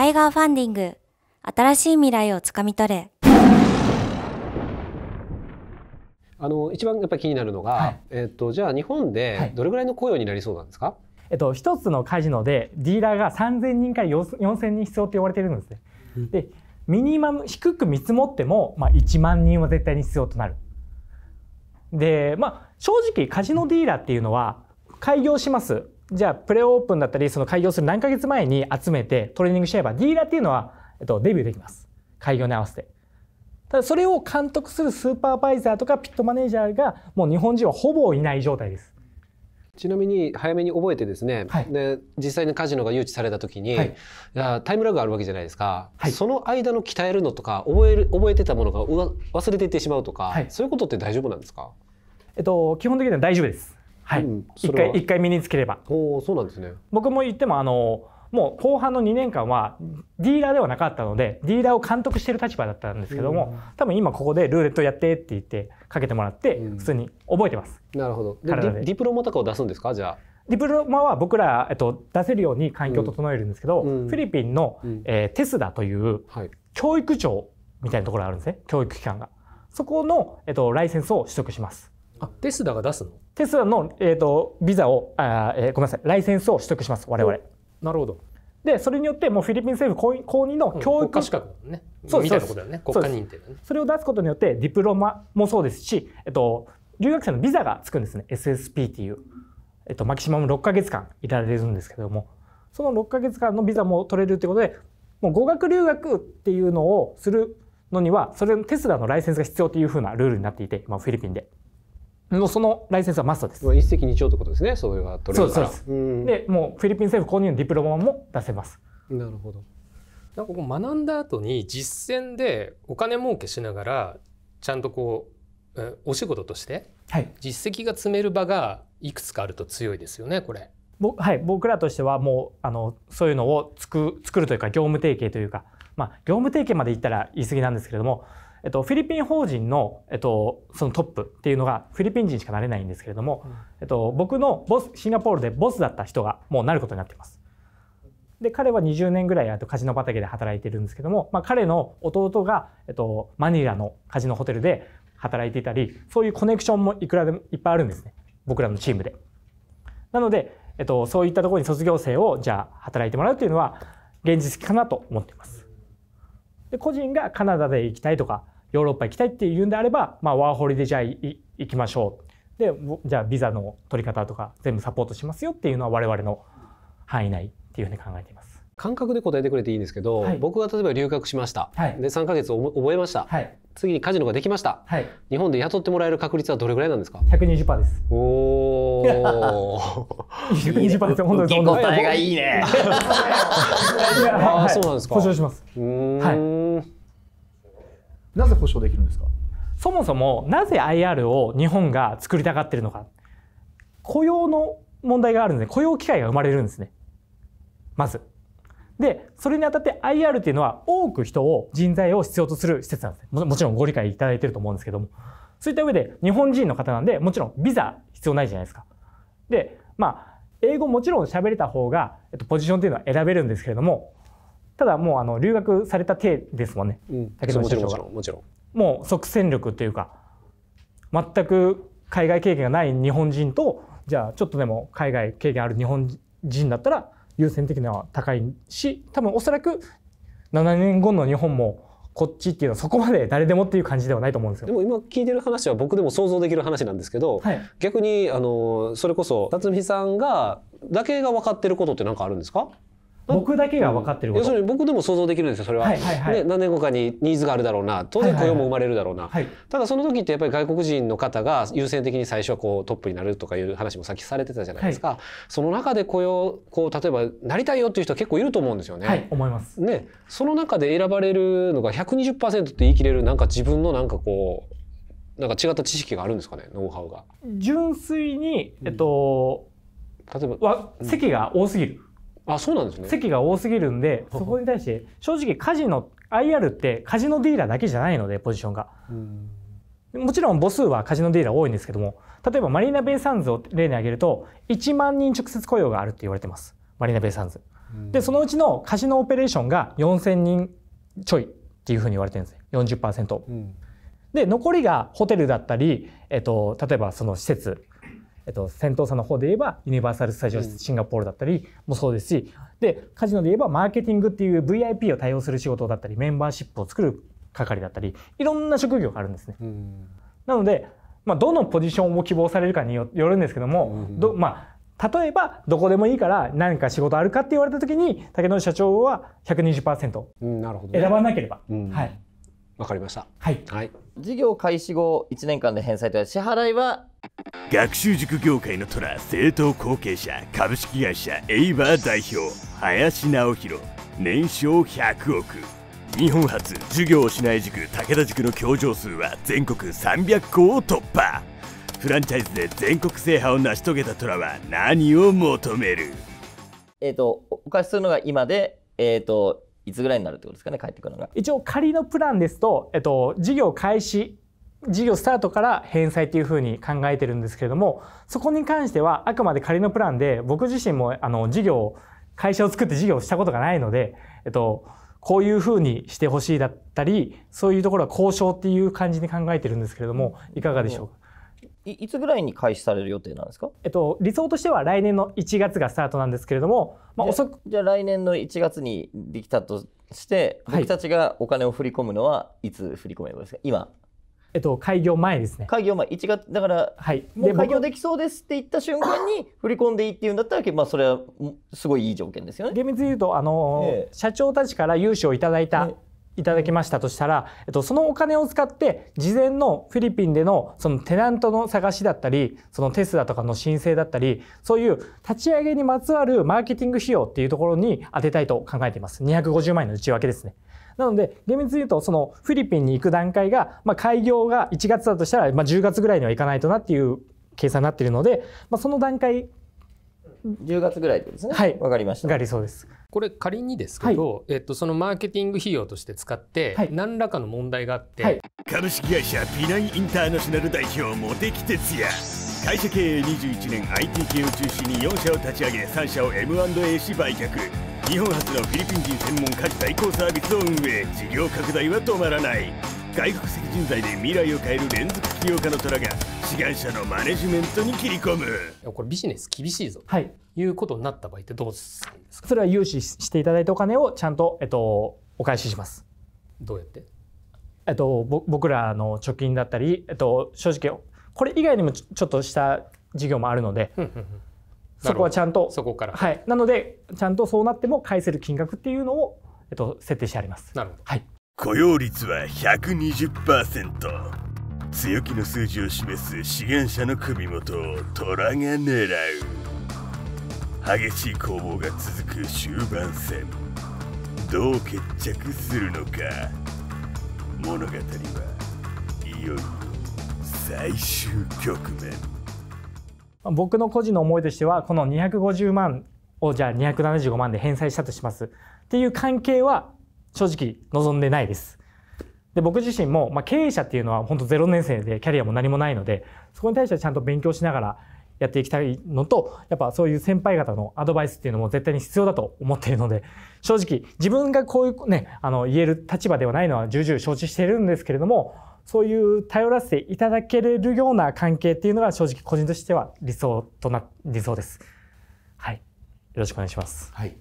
タイガーファンディング、新しい未来をつかみ取れ。あの一番やっぱり気になるのが、はい、えっ、ー、とじゃあ日本でどれぐらいの雇用になりそうなんですか？はい、えっと一つのカジノでディーラーが3000人から4000人必要って言われてるんですね。でミニマム低く見積もってもまあ1万人は絶対に必要となる。でまあ正直カジノディーラーっていうのは開業しますじゃあプレオープンだったりその開業する何ヶ月前に集めてトレーニングしちゃえばディーラーっていうのは、えっと、デビューできます開業に合わせてただそれを監督するスーパーバイザーとかピットマネージャーがもう日本人はほぼいない状態ですちなみに早めに覚えてですね、はい、で実際にカジノが誘致された時に、はい、タイムラグがあるわけじゃないですか、はい、その間の鍛えるのとか覚える覚えてたものが忘れていってしまうとか、そういうことって大丈夫なんですか、えっと、基本的には大丈夫ですはい一、回一回身につければおそうなんですね僕も言ってもあのもう後半の2年間はディーラーではなかったのでディーラーを監督してる立場だったんですけども、うん、多分今ここでルーレットやってって言ってかけてもらって普通に覚えてます、なるほどでディプロマとかを出すんですかじゃあディプロマは僕ら、えっと、出せるように環境を整えるんですけど、うん、フィリピンの、えー、テスダという教育庁みたいなところがあるんですね教育機関がそこの、えっと、ライセンスを取得しますあテスダが出すのテスラの、えーと、ビザをあ、えー、ごめんなさいライセンスを取得します我々なるほどでそれによってもうフィリピン政府公認の教育、うん、国家資格ねそうみたいなことだよね国家認定、ね、それを出すことによってディプロマもそうですし、えっと、留学生のビザがつくんですね SSP っていう、えっと、マキシマム6か月間いられるんですけどもその6か月間のビザも取れるということでもう語学留学っていうのをするのにはそれテスラのライセンスが必要というふうなルールになっていて、まあ、フィリピンで。もうそのライセンスはマストです。一石二鳥ってことですね。それは取れるから。そうです。うん、で、もうフィリピン政府公認のディプロマも出せます。なるほど。なんかこう学んだ後に実践でお金儲けしながらちゃんとこうお仕事として実績が積める場がいくつかあると強いですよね。これ。はい、僕らとしてはもうあのそういうのをつく作るというか業務提携というか、まあ、業務提携までいったら言い過ぎなんですけれどもえっと、フィリピン法人の、えっと、そのトップっていうのがフィリピン人しかなれないんですけれども、うん、えっと、僕のボスシンガポールでボスだった人がもうなることになってます。で彼は20年ぐらいあとカジノ畑で働いてるんですけども、まあ、彼の弟が、えっと、マニラのカジノホテルで働いていたりそういうコネクションもいくらでもいっぱいあるんですね僕らのチームで。なので、えっと、そういったところに卒業生をじゃあ働いてもらうっていうのは現実的かなと思っています。で個人がカナダで行きたいとかヨーロッパ行きたいっていうんであれば、まあ、ワーホリでじゃあ行きましょうでじゃあビザの取り方とか全部サポートしますよっていうのは我々の範囲内っていうふうに考えています。感覚で答えてくれていいんですけど、はい、僕が例えば留学しました、はい、で3か月覚えました、はい、次にカジノができました、日本で雇ってもらえる確率はどれぐらいなんですか120%ですおお120% です本当に答えがいいね あ、そうなんですか。保証します。はい。なぜ保証できるんですか。そもそもなぜ IR を日本が作りたがってるのか。雇用の問題があるので雇用機会が生まれるんですね。まず。で、それにあたって IR っていうのは多く人を、人材を必要とする施設なんですね。もちろんご理解いただいてると思うんですけども。そういった上で日本人の方なんで、もちろんビザ必要ないじゃないですか。で、まあ、英語もちろん喋れた方が、えっと、ポジションというのは選べるんですけれどもただもうあの留学された体ですもんね、うん、竹富社長がもちろんもう即戦力というか全く海外経験がない日本人とじゃあちょっとでも海外経験ある日本人だったら優先的には高いし多分おそらく7年後の日本もこっちっていうのはそこまで誰でもっていう感じではないと思うんですよ。でも今聞いてる話は僕でも想像できる話なんですけど、はい、逆にあのそれこそ辰巳さんがだけが分かってることって何かあるんですか僕だけが分かってる要するに僕でも想像できるんですよそれは,、はいはいはいね、何年後かにニーズがあるだろうな当然雇用も生まれるだろうな、はいはいはい、ただその時ってやっぱり外国人の方が優先的に最初はこうトップになるとかいう話もさっきされてたじゃないですか、はい、その中で雇用こう例えばなりたいよっていう人結構いると思うんですよね。はい、思いますねその中で選ばれるのが120%って言い切れるなんか自分のなんかこうなんか違った知識があるんですかねノウハウが。純粋に、えっと、うん、例えば、う席が多すぎる。あそうなんですね席が多すぎるんで そこに対して正直カジノ IR ってカジノディーラーだけじゃないのでポジションが。もちろん母数はカジノディーラー多いんですけども例えばマリーナ・ベイ・サンズを例に挙げると1万人直接雇用があるって言われてますマリーナ・ベイ・サンズ。でそのうちのカジノオペレーションが4,000人ちょいっていうふうに言われてるんです40%。うんで残りがホテルだったり、えっと、例えばその施設えっと、先頭さんの方で言えばユニバーサル・スタジオシンガポールだったりもそうですし、でカジノで言えばマーケティングっていう VIP を対応する仕事だったりメンバーシップを作る係だったりいろんな職業があるんですね。なので、まあ、どのポジションを希望されるかによるんですけども、どまあ、例えばどこでもいいから何か仕事あるかって言われた時に竹野社長は120%選ばなければ、うん、はい、わかりました。はい。はい。事業開始後1年間で返済と支払いは学習塾業界の虎政党後継者株式会社エイバー代表林直弘年商100億日本初授業をしない塾武田塾の教場数は全国300校を突破フランチャイズで全国制覇を成し遂げた虎は何を求めるえっ、ー、とお貸しするのが今でえっ、ー、といつぐらいになるってことですかね帰ってくるのが一応仮のプランですと、えっと、事業開始事業スタートから返済というふうに考えてるんですけれどもそこに関してはあくまで仮のプランで僕自身もあの事業会社を作って事業をしたことがないので、えっと、こういうふうにしてほしいだったりそういうところは交渉っていう感じに考えてるんですけれどもいかがでしょうかいつぐらいに開始される予定なんですか、えっと、理想としては来年の1月がスタートなんですけれども、まあ、遅くじゃあ来年の1月にできたとして僕たちがお金を振り込むのはいつ振り込めばですか今えっと、開業前ですね。開業前、1月、だから、はい、もう開業できそうですって言った瞬間に振り込んでいいっていうんだったら、まあ、それはすごいいい条件ですよね。厳密に言うと、あのえー、社長たちから融資をいただいたいただきましたとしたら、えっと、そのお金を使って事前のフィリピンでのそのテナントの探しだったりそのテスラとかの申請だったりそういう立ち上げにまつわるマーケティング費用っていうところに当てたいと考えています250万円の内訳ですね。なので、厳密に言うと、そのフィリピンに行く段階が、まあ、開業が1月だとしたら、まあ、10月ぐらいには行かないとなっていう計算になっているので、まあ、その段階10月ぐらいですね。はい、わかりました。が理想です。これ仮にですけど、はい、えっとそのマーケティング費用として使って、何らかの問題があって、はい、株式会社ピナインインターナショナル代表茂木哲也。会社経営21年 IT 系を中心に4社を立ち上げ3社を M&A し売却日本初のフィリピン人専門家事代行サービスを運営事業拡大は止まらない外国籍人材で未来を変える連続起業家の虎が志願者のマネジメントに切り込むこれビジネス厳しいぞ、はい、いうことになった場合ってどうするんですかそれは融資していただいたお金をちゃんと、えっと、お返ししますどうやってえっと、僕らの貯金だったり、えっと、正直これ以外にもちょっとした事業もあるので、そこはちゃんとそこから、はい、なのでちゃんとそうなっても返せる金額っていうのを、えっと、設定してあります。なるほど、はい雇用率は120%強気の数字を示す資源者の首元を虎が狙う激しい攻防が続く終盤戦どう決着するのか物語はいよいよ最終局面僕の個人の思いとしてはこの250万をじゃあ275万で返済したとしますっていう関係は正直望んでないです。で僕自身も、まあ、経営者っていうのは本当0年生でキャリアも何もないのでそこに対してはちゃんと勉強しながらやっていきたいのとやっぱそういう先輩方のアドバイスっていうのも絶対に必要だと思っているので正直自分がこういうねあの言える立場ではないのは重々承知しているんですけれどもそういう頼らせていただけれるような関係っていうのが正直個人としては理想とな理想です。はい、よろしくお願いします。はい。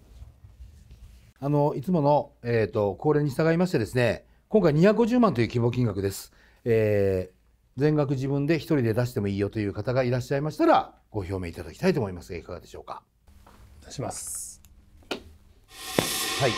あのいつもの、えーと、恒例に従いましてですね今回250万という規模金額です、えー、全額自分で1人で出してもいいよという方がいらっしゃいましたらご表明いただきたいと思いますがいかがでしょうか出しますはい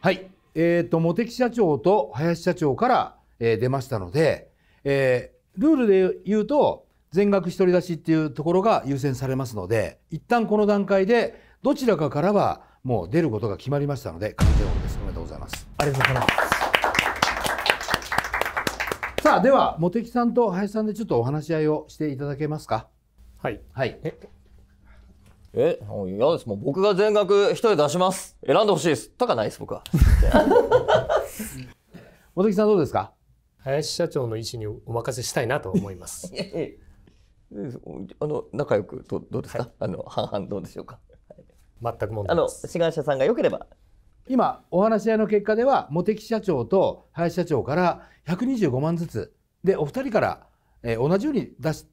はいえっ、ー、と茂木社長と林社長から、えー、出ましたので、えー、ルールで言うと全額一人出しっていうところが優先されますので一旦この段階でどちらかからはもう出ることが決まりましたので完全オですおめでとうございますありがとうございますさあでは茂木さんと林さんでちょっとお話し合いをしていただけますかはいはいええ嫌ですもう僕が全額一人出します選んでほしいですとかないです僕は 茂木さんどうですか林社長の意思にお任せしたいなと思います あの仲良くどどうですか、はい、あの半々どうでしょうか全く問題あの志願者さんがよければ今お話し合いの結果では茂木社長と林社長から125万ずつでお二人から、えー、同じように出す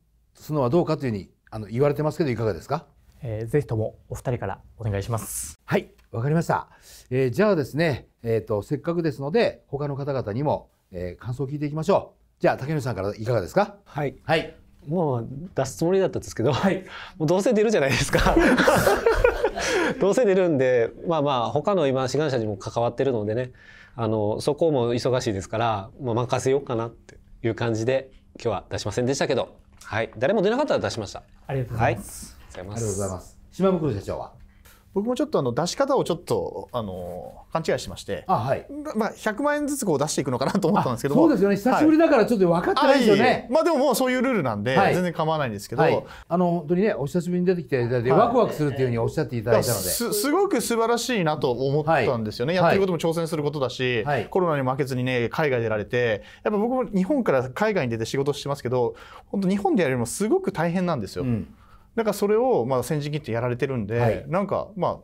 のはどうかというふうにあの言われてますけどいかがですか、えー、ぜひともお二人からお願いしますはいわかりました、えー、じゃあですね、えーと、とせっかくですので他の方々にも、えー、感想を聞いていきましょうじゃあ竹野さんからいかがですかはい、はい、もう出すつもりだったんですけど、はい、もうどうせ出るじゃないですか どうせ出るんでまあまあ他の今志願者にも関わってるのでねあのそこも忙しいですから、まあ、任せようかなっていう感じで今日は出しませんでしたけど、はい、誰も出なかったら出しました。ありがとうございます。はい、ありがとうございます。島袋社長は僕もちょっとあの出し方をちょっとあの勘違いしまして、はい、まあ、100万円ずつこう出していくのかなと思ったんですけどそうですよね久しぶりだからちょっと分かってないですよね、はいあまあ、でももうそういうルールなんで、全然構わないんですけど、はい、あの本当にねお久しぶりに出てきていただいて、ワクワクするっていうふうにおっしゃっていただいたので、すすごく素晴らしいなと思ったんですよね、やってることも挑戦することだし、コロナに負けずにね海外出られてやっぱ僕も日本から海外に出て仕事してますけど本当日本でやるよりもすごく大変なんですよ。うんなんかそれをまあ先陣切ってやられてるんで、はい、なんかまあ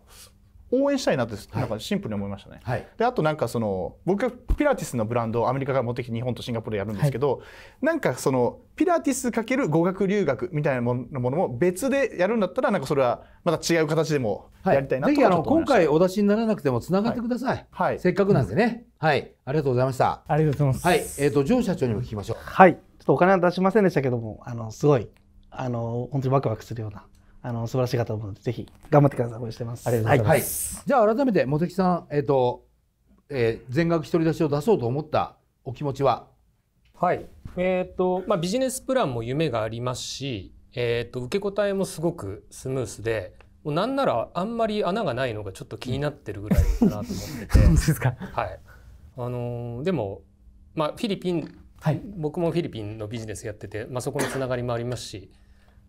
応援したいなってなんかシンプルに思いましたね。はい、であとなんかその僕はピラティスのブランドをアメリカから持ってきて日本とシンガポールでやるんですけど、はい、なんかそのピラティスかける語学留学みたいなものも別でやるんだったらなんかそれはまた違う形でもやりたいなと、はい、ぜひあの今回お出しにならなくてもつながってください。はい、せっかくなんでね、うん、はい。ありがとうございました。ありがとうございます。はい。えっ、ー、とジョー社長にも聞きましょう。はい。ちょっとお金は出しませんでしたけどもあのすごいあの本当にワクワクするようなあの素晴らしい方と思うのでぜひ頑張ってください応援してますありがとうございます、はいはい、じゃあ改めて茂木さんえっ、ー、と、えー、全額一人出しを出そうと思ったお気持ちははいえっ、ー、とまあビジネスプランも夢がありますしえっ、ー、と受け答えもすごくスムースでもうなんならあんまり穴がないのがちょっと気になってるぐらいかなと思ってて、うん、ですかはいあのでもまあフィリピンはい、僕もフィリピンのビジネスやってて、まあ、そこのつながりもありますし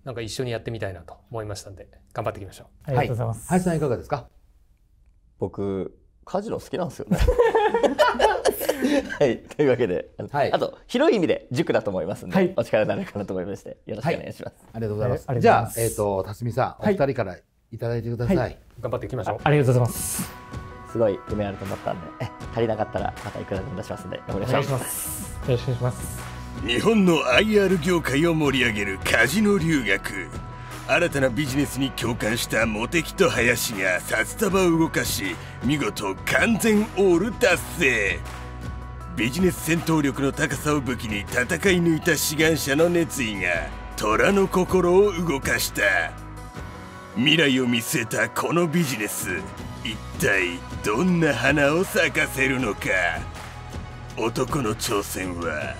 なんか一緒にやってみたいなと思いましたんで、頑張っていきましょう。ありがとうございます。はい、さんいかがですか僕、カジノ好きなんですよね。はい、というわけで、はい、あと広い意味で塾だと思いますので、はい、お力になるかなと思いまして、よろしくお願いします。はい、ありがとうございます。じゃあ、えっ、ー、と、辰巳さん、お二人からいただいてくださいはい、頑張っていきましょうあ。ありがとうございます。すごい夢あると思ったんで、足りなかったらまたいくらでも出しますんで、よろしくお願いします。よろしくお願いします。日本の IR 業界を盛り上げるカジノ留学新たなビジネスに共感した茂木と林が札束を動かし見事完全オール達成ビジネス戦闘力の高さを武器に戦い抜いた志願者の熱意が虎の心を動かした未来を見据えたこのビジネス一体どんな花を咲かせるのか男の挑戦は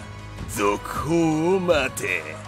続報を待て